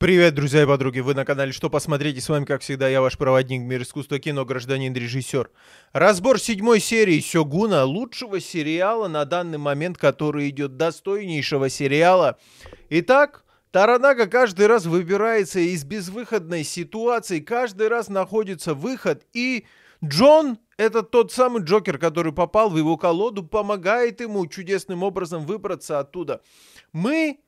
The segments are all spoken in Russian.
Привет, друзья и подруги, вы на канале «Что посмотреть» и с вами, как всегда, я ваш проводник в мир искусства кино, гражданин, режиссер. Разбор седьмой серии «Сёгуна», лучшего сериала на данный момент, который идет достойнейшего сериала. Итак, Таранага каждый раз выбирается из безвыходной ситуации, каждый раз находится выход, и Джон, это тот самый Джокер, который попал в его колоду, помогает ему чудесным образом выбраться оттуда. Мы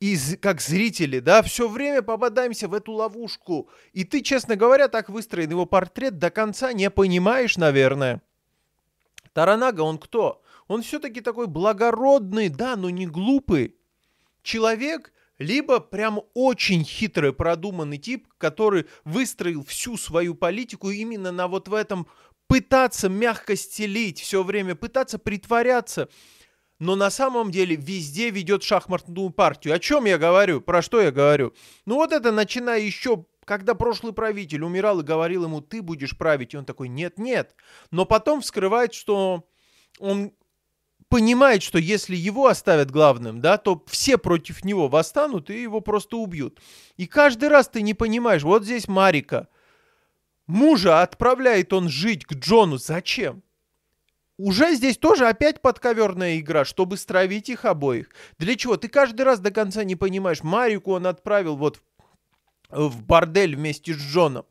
и как зрители, да, все время попадаемся в эту ловушку. И ты, честно говоря, так выстроен его портрет, до конца не понимаешь, наверное. Таранага, он кто? Он все-таки такой благородный, да, но не глупый человек, либо прям очень хитрый, продуманный тип, который выстроил всю свою политику именно на вот в этом пытаться мягко стелить все время, пытаться притворяться, но на самом деле везде ведет шахматную партию. О чем я говорю? Про что я говорю? Ну вот это, начиная еще когда прошлый правитель умирал и говорил ему, ты будешь править, и он такой, нет, нет. Но потом вскрывает, что он понимает, что если его оставят главным, да, то все против него восстанут и его просто убьют. И каждый раз ты не понимаешь, вот здесь Марика. Мужа отправляет он жить к Джону. Зачем? Уже здесь тоже опять подковерная игра, чтобы стравить их обоих. Для чего? Ты каждый раз до конца не понимаешь. Марику он отправил вот в бордель вместе с Джоном.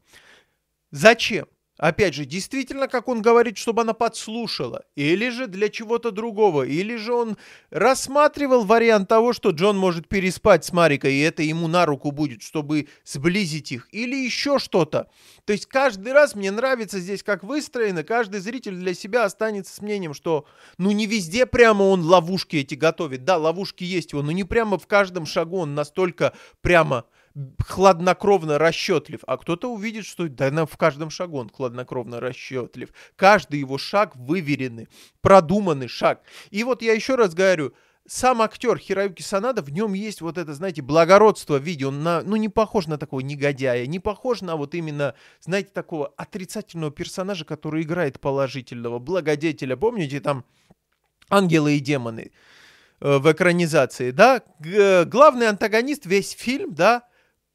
Зачем? Опять же, действительно, как он говорит, чтобы она подслушала, или же для чего-то другого, или же он рассматривал вариант того, что Джон может переспать с Марикой, и это ему на руку будет, чтобы сблизить их, или еще что-то. То есть каждый раз мне нравится здесь, как выстроено, каждый зритель для себя останется с мнением, что ну не везде прямо он ловушки эти готовит. Да, ловушки есть его, но не прямо в каждом шагу он настолько прямо хладнокровно расчетлив, а кто-то увидит, что да, в каждом шагу он хладнокровно расчетлив. Каждый его шаг выверенный, продуманный шаг. И вот я еще раз говорю, сам актер Хироюки Санада, в нем есть вот это, знаете, благородство в виде. Он на, ну, не похож на такого негодяя, не похож на вот именно, знаете, такого отрицательного персонажа, который играет положительного, благодетеля. Помните там «Ангелы и демоны»? Э, в экранизации, да, главный антагонист весь фильм, да,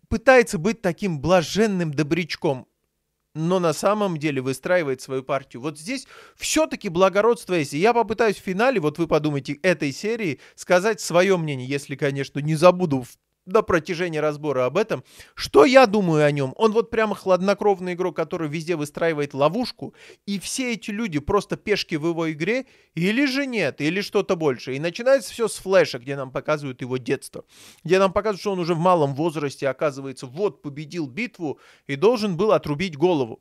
пытается быть таким блаженным добрячком, но на самом деле выстраивает свою партию. Вот здесь все-таки благородство есть. я попытаюсь в финале, вот вы подумайте, этой серии сказать свое мнение, если, конечно, не забуду в до протяжения разбора об этом. Что я думаю о нем? Он вот прямо хладнокровный игрок, который везде выстраивает ловушку, и все эти люди просто пешки в его игре, или же нет, или что-то больше. И начинается все с флеша, где нам показывают его детство, где нам показывают, что он уже в малом возрасте, оказывается, вот победил битву и должен был отрубить голову.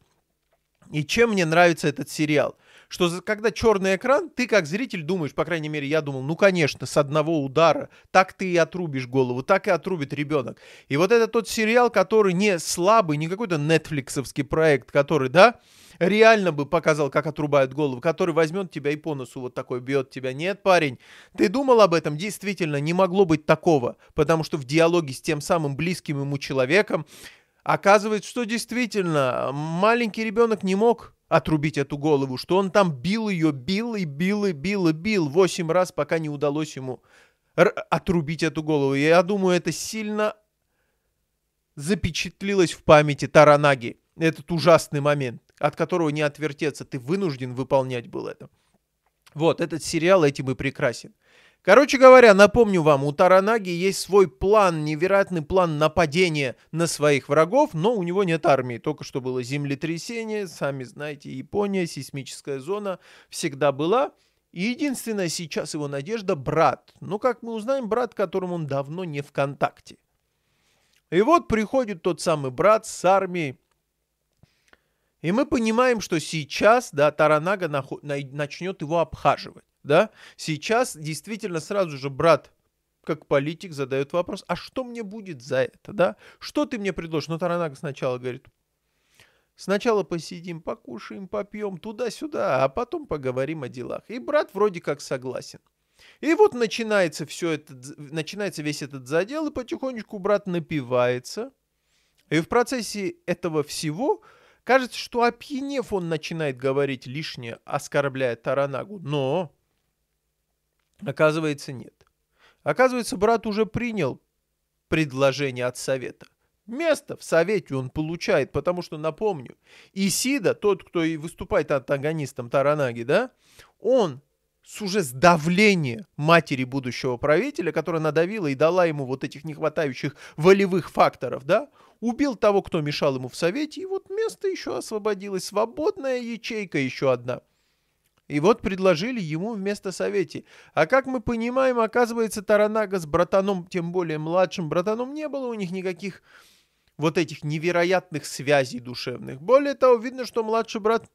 И чем мне нравится этот сериал – что когда черный экран, ты как зритель думаешь, по крайней мере, я думал, ну, конечно, с одного удара так ты и отрубишь голову, так и отрубит ребенок. И вот это тот сериал, который не слабый, не какой-то нетфликсовский проект, который, да, реально бы показал, как отрубают голову, который возьмет тебя и по носу вот такой бьет тебя. Нет, парень, ты думал об этом? Действительно, не могло быть такого, потому что в диалоге с тем самым близким ему человеком оказывается, что действительно маленький ребенок не мог отрубить эту голову, что он там бил ее, бил и бил и бил и бил восемь раз, пока не удалось ему отрубить эту голову. Я думаю, это сильно запечатлилось в памяти Таранаги, этот ужасный момент, от которого не отвертеться, ты вынужден выполнять был это. Вот, этот сериал этим и прекрасен. Короче говоря, напомню вам, у Таранаги есть свой план, невероятный план нападения на своих врагов, но у него нет армии. Только что было землетрясение, сами знаете, Япония, сейсмическая зона всегда была. И единственная сейчас его надежда – брат. Ну, как мы узнаем, брат, которым он давно не в контакте. И вот приходит тот самый брат с армией. И мы понимаем, что сейчас, да, Таранага начнет его обхаживать да, сейчас действительно сразу же брат как политик задает вопрос, а что мне будет за это, да? Что ты мне предложишь? Но ну, Таранага сначала говорит, Сначала посидим, покушаем, попьем, туда-сюда, а потом поговорим о делах. И брат вроде как согласен. И вот начинается все это, начинается весь этот задел, и потихонечку брат напивается. И в процессе этого всего кажется, что опьянев он начинает говорить лишнее, оскорбляя Таранагу. Но Оказывается, нет. Оказывается, брат уже принял предложение от совета. Место в совете он получает, потому что, напомню, Исида, тот, кто и выступает антагонистом Таранаги, да, он с уже с давления матери будущего правителя, которая надавила и дала ему вот этих нехватающих волевых факторов, да, убил того, кто мешал ему в совете, и вот место еще освободилось, свободная ячейка еще одна – и вот предложили ему вместо совете. А как мы понимаем, оказывается, Таранага с братаном, тем более младшим братаном, не было у них никаких вот этих невероятных связей душевных. Более того, видно, что младший брат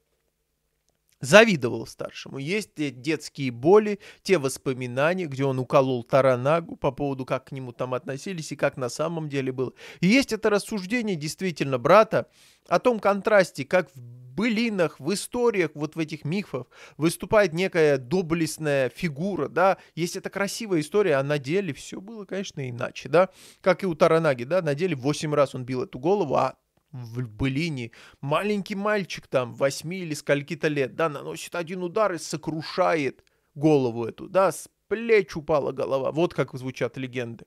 завидовал старшему. Есть те детские боли, те воспоминания, где он уколол Таранагу по поводу, как к нему там относились и как на самом деле было. И есть это рассуждение действительно брата о том контрасте, как в былинах, в историях вот в этих мифов выступает некая доблестная фигура, да, есть эта красивая история, а на деле все было, конечно, иначе, да, как и у Таранаги, да, на деле 8 раз он бил эту голову, а в былине. Маленький мальчик там, восьми или скольки-то лет, да, наносит один удар и сокрушает голову эту, да, с плеч упала голова. Вот как звучат легенды.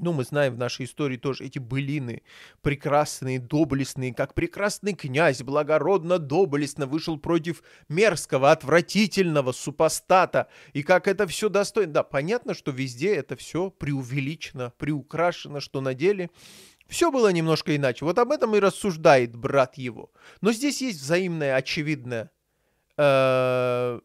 Ну, мы знаем в нашей истории тоже эти былины, прекрасные, доблестные, как прекрасный князь, благородно, доблестно вышел против мерзкого, отвратительного супостата, и как это все достойно. Да, понятно, что везде это все преувеличено, приукрашено, что на деле все было немножко иначе. Вот об этом и рассуждает брат его. Но здесь есть взаимная, очевидная... Э,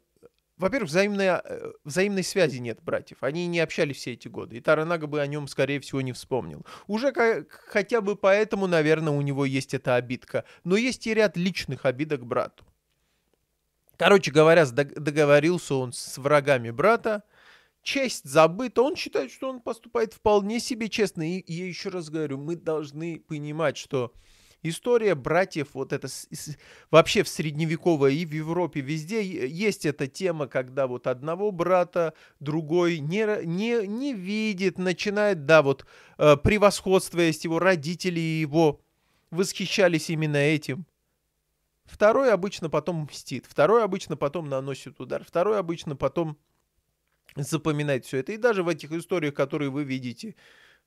во-первых, взаимная, э, взаимной связи нет братьев. Они не общались все эти годы. И Таранага бы о нем, скорее всего, не вспомнил. Уже к- хотя бы поэтому, наверное, у него есть эта обидка. Но есть и ряд личных обидок брату. Короче говоря, договорился он с врагами брата, честь забыта, он считает, что он поступает вполне себе честно. И я еще раз говорю, мы должны понимать, что история братьев, вот это вообще в средневековой и в Европе везде есть эта тема, когда вот одного брата другой не, не, не видит, начинает, да, вот э, превосходство есть его, родители его восхищались именно этим. Второй обычно потом мстит, второй обычно потом наносит удар, второй обычно потом запоминать все это. И даже в этих историях, которые вы видите,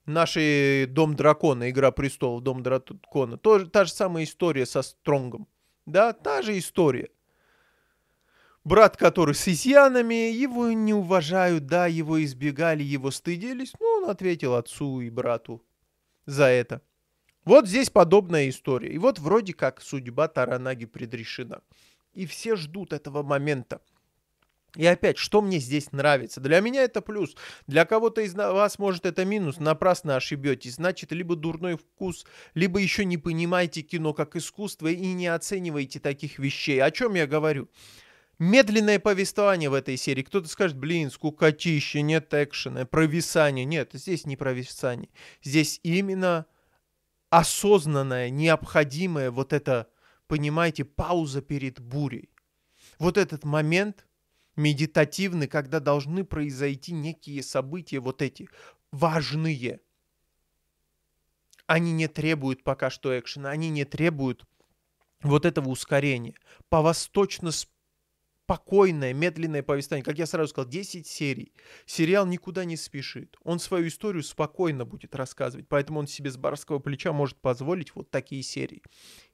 наши Дом Дракона, Игра Престолов, Дом Дракона, тоже та же самая история со Стронгом. Да, та же история. Брат, который с изъянами, его не уважают, да, его избегали, его стыдились, но ну, он ответил отцу и брату за это. Вот здесь подобная история. И вот вроде как судьба Таранаги предрешена. И все ждут этого момента. И опять, что мне здесь нравится? Для меня это плюс, для кого-то из вас, может, это минус, напрасно ошибетесь. Значит, либо дурной вкус, либо еще не понимаете кино как искусство и не оцениваете таких вещей. О чем я говорю? Медленное повествование в этой серии. Кто-то скажет, блин, скукотища, нет экшена, провисание. Нет, здесь не провисание. Здесь именно осознанное, необходимое вот это, понимаете, пауза перед бурей. Вот этот момент, медитативны, когда должны произойти некие события вот эти, важные. Они не требуют пока что экшена, они не требуют вот этого ускорения. По-восточно спокойное, медленное повествование. Как я сразу сказал, 10 серий. Сериал никуда не спешит. Он свою историю спокойно будет рассказывать, поэтому он себе с барского плеча может позволить вот такие серии.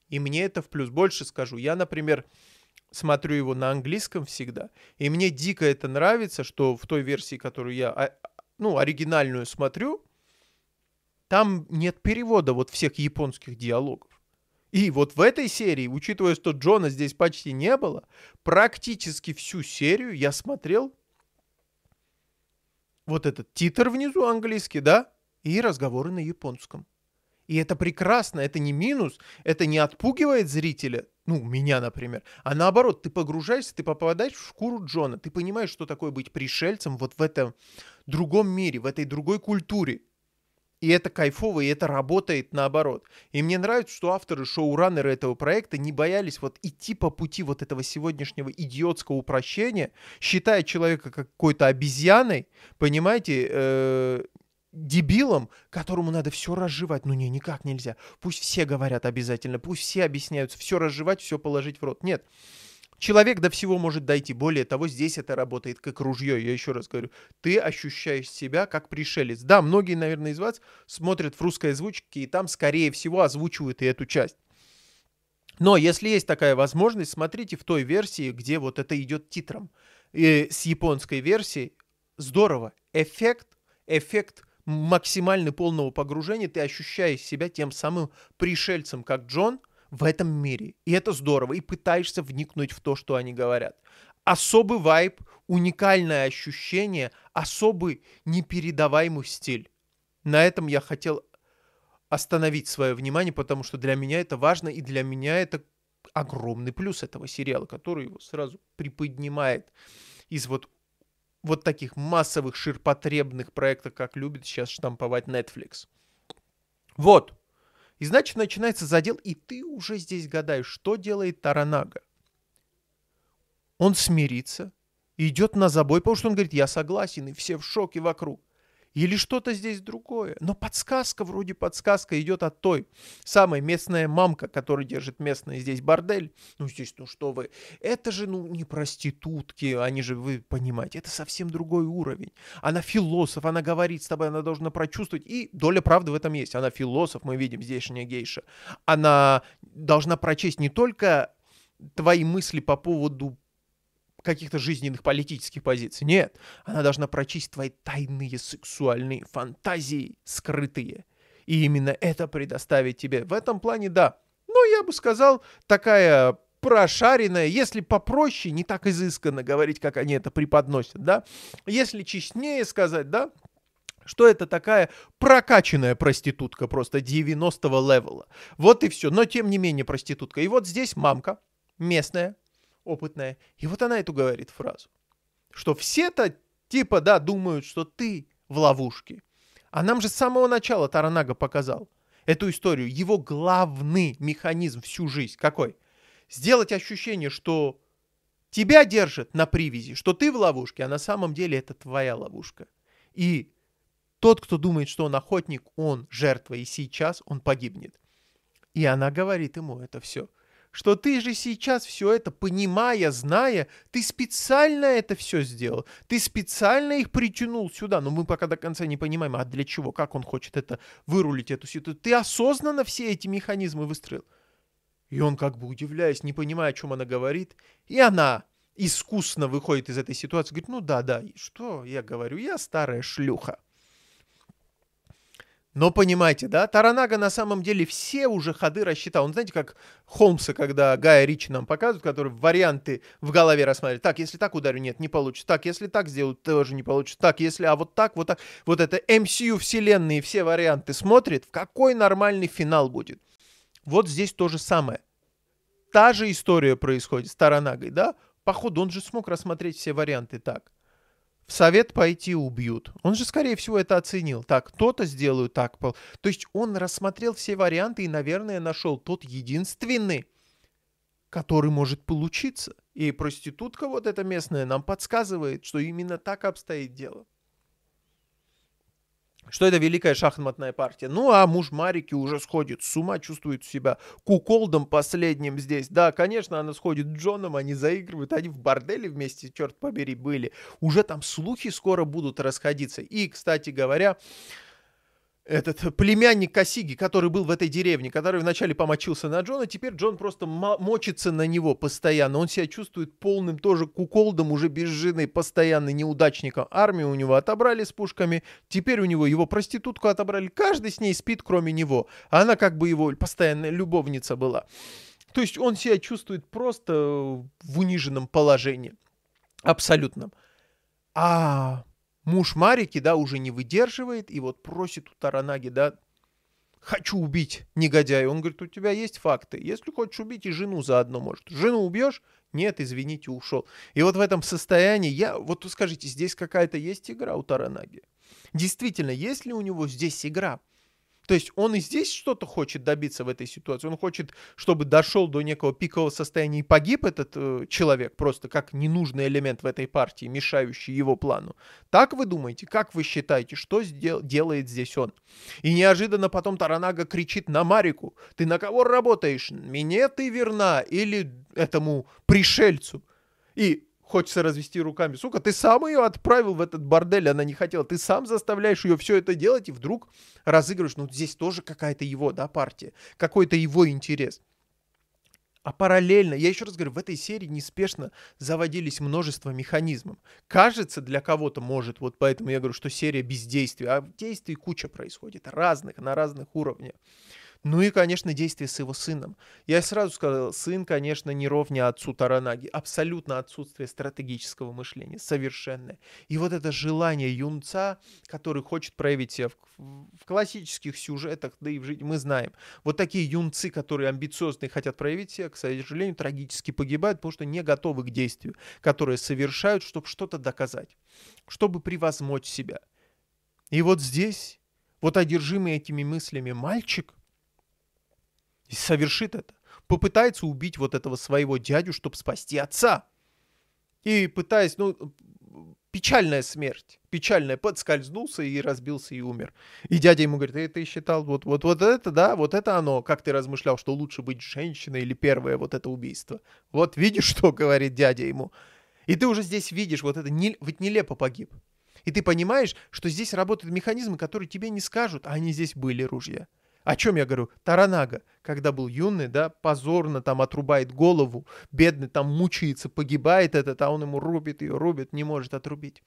И мне это в плюс. Больше скажу, я, например, смотрю его на английском всегда, и мне дико это нравится, что в той версии, которую я, а, ну, оригинальную смотрю, там нет перевода вот всех японских диалогов. И вот в этой серии, учитывая, что Джона здесь почти не было, практически всю серию я смотрел вот этот титр внизу английский, да, и разговоры на японском. И это прекрасно, это не минус, это не отпугивает зрителя ну, меня, например. А наоборот, ты погружаешься, ты попадаешь в шкуру Джона, ты понимаешь, что такое быть пришельцем вот в этом другом мире, в этой другой культуре. И это кайфово, и это работает наоборот. И мне нравится, что авторы, шоураннеры этого проекта не боялись вот идти по пути вот этого сегодняшнего идиотского упрощения, считая человека какой-то обезьяной, понимаете, э, дебилом, которому надо все разжевать. Ну не, никак нельзя. Пусть все говорят обязательно, пусть все объясняются, все разжевать, все положить в рот. Нет. Человек до всего может дойти. Более того, здесь это работает как ружье. Я еще раз говорю, ты ощущаешь себя как пришелец. Да, многие, наверное, из вас смотрят в русской озвучке, и там, скорее всего, озвучивают и эту часть. Но если есть такая возможность, смотрите в той версии, где вот это идет титром. И э, с японской версией здорово. Эффект, эффект – максимально полного погружения, ты ощущаешь себя тем самым пришельцем, как Джон, в этом мире. И это здорово. И пытаешься вникнуть в то, что они говорят. Особый вайб, уникальное ощущение, особый непередаваемый стиль. На этом я хотел остановить свое внимание, потому что для меня это важно, и для меня это огромный плюс этого сериала, который его сразу приподнимает из вот вот таких массовых ширпотребных проектов, как любит сейчас штамповать Netflix. Вот. И значит, начинается задел, и ты уже здесь гадаешь, что делает Таранага. Он смирится, идет на забой, потому что он говорит, я согласен, и все в шоке вокруг. Или что-то здесь другое. Но подсказка, вроде подсказка, идет от той самой местная мамка, которая держит местный здесь бордель. Ну, здесь, ну что вы, это же, ну, не проститутки, они же, вы понимаете, это совсем другой уровень. Она философ, она говорит с тобой, она должна прочувствовать. И доля правды в этом есть. Она философ, мы видим здешняя гейша. Она должна прочесть не только твои мысли по поводу каких-то жизненных политических позиций. Нет, она должна прочесть твои тайные сексуальные фантазии, скрытые. И именно это предоставить тебе. В этом плане, да. Но я бы сказал, такая прошаренная, если попроще, не так изысканно говорить, как они это преподносят, да, если честнее сказать, да, что это такая прокачанная проститутка просто 90-го левела. Вот и все. Но тем не менее проститутка. И вот здесь мамка местная, опытная. И вот она эту говорит фразу, что все-то типа, да, думают, что ты в ловушке. А нам же с самого начала Таранага показал эту историю. Его главный механизм всю жизнь какой? Сделать ощущение, что тебя держит на привязи, что ты в ловушке, а на самом деле это твоя ловушка. И тот, кто думает, что он охотник, он жертва, и сейчас он погибнет. И она говорит ему это все – что ты же сейчас все это понимая, зная, ты специально это все сделал, ты специально их притянул сюда, но мы пока до конца не понимаем, а для чего, как он хочет это вырулить, эту ситуацию. Ты осознанно все эти механизмы выстроил. И он как бы удивляясь, не понимая, о чем она говорит, и она искусно выходит из этой ситуации, говорит, ну да, да, что я говорю, я старая шлюха. Но понимаете, да, Таранага на самом деле все уже ходы рассчитал. Он, знаете, как Холмса, когда Гая Ричи нам показывают, который варианты в голове рассматривает. Так, если так ударю, нет, не получится. Так, если так сделаю, тоже не получится. Так, если, а вот так, вот так. Вот это MCU вселенные, все варианты смотрит, в какой нормальный финал будет. Вот здесь то же самое. Та же история происходит с Таранагой, да? Походу, он же смог рассмотреть все варианты так в совет пойти убьют. Он же, скорее всего, это оценил. Так, то-то сделаю так. То есть он рассмотрел все варианты и, наверное, нашел тот единственный, который может получиться. И проститутка вот эта местная нам подсказывает, что именно так обстоит дело что это великая шахматная партия. Ну, а муж Марики уже сходит с ума, чувствует себя куколдом последним здесь. Да, конечно, она сходит с Джоном, они заигрывают, они в борделе вместе, черт побери, были. Уже там слухи скоро будут расходиться. И, кстати говоря, этот племянник Косиги, который был в этой деревне, который вначале помочился на Джона, теперь Джон просто мочится на него постоянно. Он себя чувствует полным тоже куколдом, уже без жены, постоянно неудачником. Армию у него отобрали с пушками, теперь у него его проститутку отобрали. Каждый с ней спит, кроме него. Она как бы его постоянная любовница была. То есть он себя чувствует просто в униженном положении. Абсолютно. А муж Марики, да, уже не выдерживает и вот просит у Таранаги, да, хочу убить негодяя. Он говорит, у тебя есть факты. Если хочешь убить, и жену заодно, может. Жену убьешь? Нет, извините, ушел. И вот в этом состоянии я... Вот скажите, здесь какая-то есть игра у Таранаги? Действительно, есть ли у него здесь игра? То есть он и здесь что-то хочет добиться в этой ситуации. Он хочет, чтобы дошел до некого пикового состояния и погиб этот э, человек, просто как ненужный элемент в этой партии, мешающий его плану. Так вы думаете? Как вы считаете, что сдел- делает здесь он? И неожиданно потом Таранага кричит на Марику. Ты на кого работаешь? Мне ты верна или этому пришельцу? И Хочется развести руками. Сука, ты сам ее отправил в этот бордель, она не хотела. Ты сам заставляешь ее все это делать и вдруг разыгрываешь. Ну, здесь тоже какая-то его, да, партия. Какой-то его интерес. А параллельно, я еще раз говорю, в этой серии неспешно заводились множество механизмов. Кажется, для кого-то может, вот поэтому я говорю, что серия бездействия, а действий куча происходит, разных, на разных уровнях. Ну и, конечно, действия с его сыном. Я сразу сказал, сын, конечно, не ровня отцу Таранаги. Абсолютно отсутствие стратегического мышления, совершенное. И вот это желание юнца, который хочет проявить себя в, в классических сюжетах, да и в жизни, мы знаем. Вот такие юнцы, которые амбициозные, хотят проявить себя, к сожалению, трагически погибают, потому что не готовы к действию, которое совершают, чтобы что-то доказать, чтобы превозмочь себя. И вот здесь, вот одержимый этими мыслями мальчик – совершит это. Попытается убить вот этого своего дядю, чтобы спасти отца. И пытаясь, ну, печальная смерть, печальная, подскользнулся и разбился и умер. И дядя ему говорит, э, ты считал, вот, вот, вот это, да, вот это оно, как ты размышлял, что лучше быть женщиной или первое вот это убийство. Вот видишь, что говорит дядя ему. И ты уже здесь видишь, вот это не, ведь нелепо погиб. И ты понимаешь, что здесь работают механизмы, которые тебе не скажут, а они здесь были ружья. О чем я говорю? Таранага, когда был юный, да, позорно там отрубает голову, бедный там мучается, погибает этот, а он ему рубит ее, рубит, не может отрубить.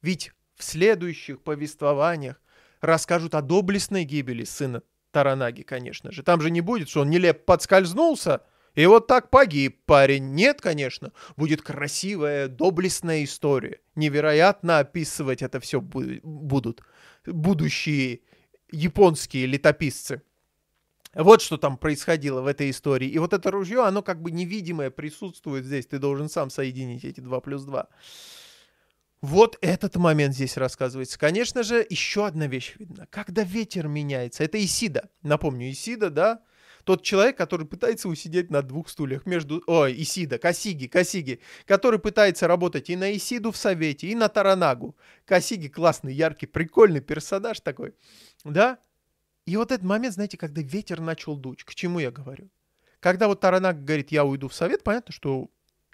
Ведь в следующих повествованиях расскажут о доблестной гибели сына Таранаги, конечно же. Там же не будет, что он нелепо подскользнулся, и вот так погиб парень. Нет, конечно, будет красивая, доблестная история. Невероятно описывать это все будут будущие японские летописцы. Вот что там происходило в этой истории. И вот это ружье, оно как бы невидимое присутствует здесь. Ты должен сам соединить эти два плюс два. Вот этот момент здесь рассказывается. Конечно же, еще одна вещь видна. Когда ветер меняется. Это Исида. Напомню, Исида, да, тот человек, который пытается усидеть на двух стульях между... Ой, Исида, Косиги, Косиги, который пытается работать и на Исиду в Совете, и на Таранагу. Косиги классный, яркий, прикольный персонаж такой, да? И вот этот момент, знаете, когда ветер начал дуть, к чему я говорю? Когда вот Таранаг говорит, я уйду в Совет, понятно, что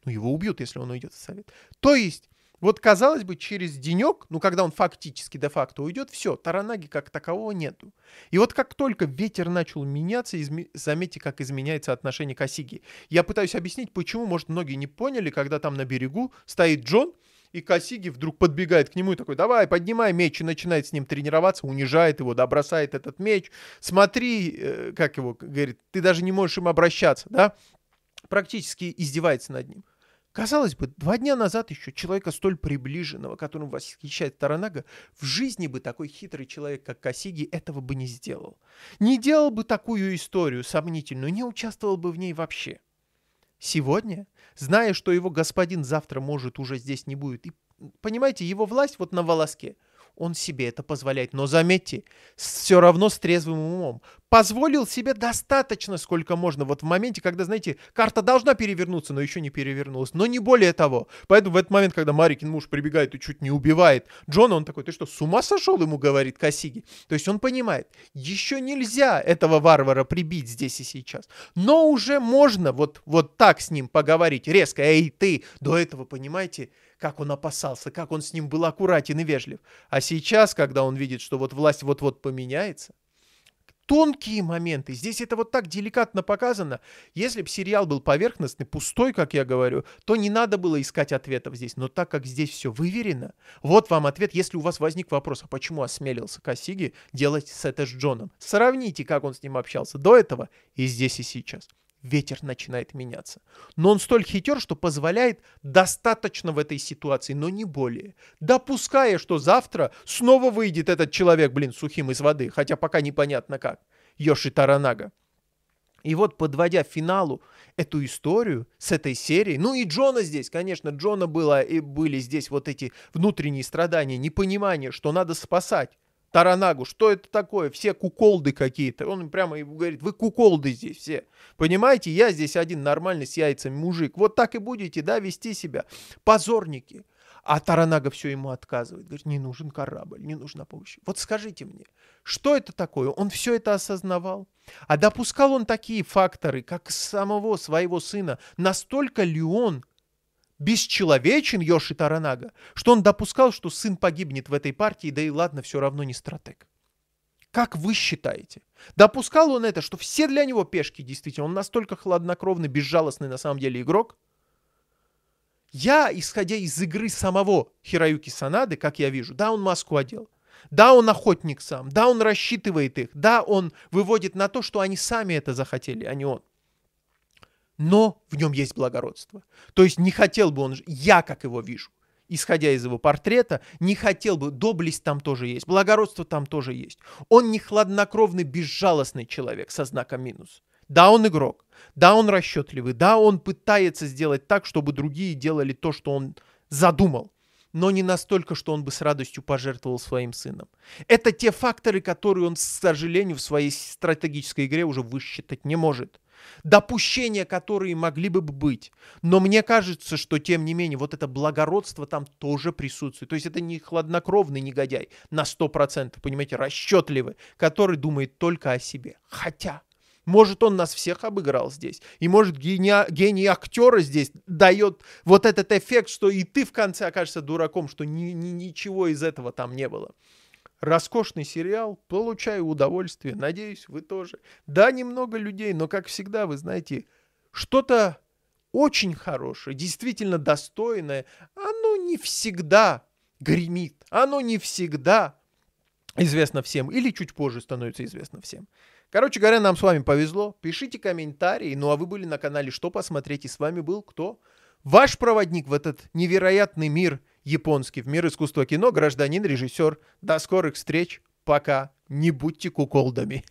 ну, его убьют, если он уйдет в Совет. То есть вот, казалось бы, через денек, ну, когда он фактически де-факто уйдет, все, Таранаги как такового нету. И вот как только ветер начал меняться, изме... заметьте, как изменяется отношение к Осиги. Я пытаюсь объяснить, почему, может, многие не поняли, когда там на берегу стоит Джон, и Косиги вдруг подбегает к нему и такой, давай, поднимай меч, и начинает с ним тренироваться, унижает его, да, бросает этот меч. Смотри, э, как его, говорит, ты даже не можешь им обращаться, да? Практически издевается над ним. Казалось бы, два дня назад еще человека столь приближенного, которым восхищает Таранага, в жизни бы такой хитрый человек, как Косиги, этого бы не сделал. Не делал бы такую историю сомнительную, не участвовал бы в ней вообще. Сегодня, зная, что его господин завтра, может, уже здесь не будет, и, понимаете, его власть вот на волоске, он себе это позволяет. Но заметьте, все равно с трезвым умом позволил себе достаточно, сколько можно. Вот в моменте, когда, знаете, карта должна перевернуться, но еще не перевернулась. Но не более того. Поэтому в этот момент, когда Марикин муж прибегает и чуть не убивает Джона, он такой, ты что, с ума сошел, ему говорит Косиги. То есть он понимает, еще нельзя этого варвара прибить здесь и сейчас. Но уже можно вот, вот так с ним поговорить резко. Эй, ты, до этого, понимаете, как он опасался, как он с ним был аккуратен и вежлив. А сейчас, когда он видит, что вот власть вот-вот поменяется, тонкие моменты. Здесь это вот так деликатно показано. Если бы сериал был поверхностный, пустой, как я говорю, то не надо было искать ответов здесь. Но так как здесь все выверено, вот вам ответ, если у вас возник вопрос, а почему осмелился Косиги делать с это с Джоном? Сравните, как он с ним общался до этого и здесь и сейчас ветер начинает меняться. Но он столь хитер, что позволяет достаточно в этой ситуации, но не более. Допуская, что завтра снова выйдет этот человек, блин, сухим из воды, хотя пока непонятно как, Йоши Таранага. И вот, подводя финалу эту историю с этой серией, ну и Джона здесь, конечно, Джона было, и были здесь вот эти внутренние страдания, непонимание, что надо спасать Таранагу, что это такое? Все куколды какие-то. Он прямо ему говорит, вы куколды здесь все. Понимаете, я здесь один нормальный с яйцами мужик. Вот так и будете, да, вести себя. Позорники. А Таранага все ему отказывает. Говорит, не нужен корабль, не нужна помощь. Вот скажите мне, что это такое? Он все это осознавал. А допускал он такие факторы, как самого своего сына. Настолько ли он бесчеловечен Йоши Таранага, что он допускал, что сын погибнет в этой партии, да и ладно, все равно не стратег. Как вы считаете? Допускал он это, что все для него пешки действительно? Он настолько хладнокровный, безжалостный на самом деле игрок? Я, исходя из игры самого Хираюки Санады, как я вижу, да, он маску одел, да, он охотник сам, да, он рассчитывает их, да, он выводит на то, что они сами это захотели, а не он но в нем есть благородство. То есть не хотел бы он, я как его вижу, исходя из его портрета, не хотел бы, доблесть там тоже есть, благородство там тоже есть. Он не хладнокровный, безжалостный человек со знаком минус. Да, он игрок, да, он расчетливый, да, он пытается сделать так, чтобы другие делали то, что он задумал но не настолько, что он бы с радостью пожертвовал своим сыном. Это те факторы, которые он, к сожалению, в своей стратегической игре уже высчитать не может допущения, которые могли бы быть. Но мне кажется, что, тем не менее, вот это благородство там тоже присутствует. То есть это не хладнокровный негодяй на 100%, понимаете, расчетливый, который думает только о себе. Хотя, может, он нас всех обыграл здесь. И, может, гения, гений актера здесь дает вот этот эффект, что и ты в конце окажешься дураком, что ни, ни, ничего из этого там не было. Роскошный сериал, получаю удовольствие, надеюсь, вы тоже. Да, немного людей, но, как всегда, вы знаете, что-то очень хорошее, действительно достойное, оно не всегда гремит, оно не всегда известно всем, или чуть позже становится известно всем. Короче говоря, нам с вами повезло. Пишите комментарии. Ну а вы были на канале «Что посмотреть» и с вами был кто? Ваш проводник в этот невероятный мир – Японский в мир искусства кино, гражданин, режиссер. До скорых встреч. Пока. Не будьте куколдами.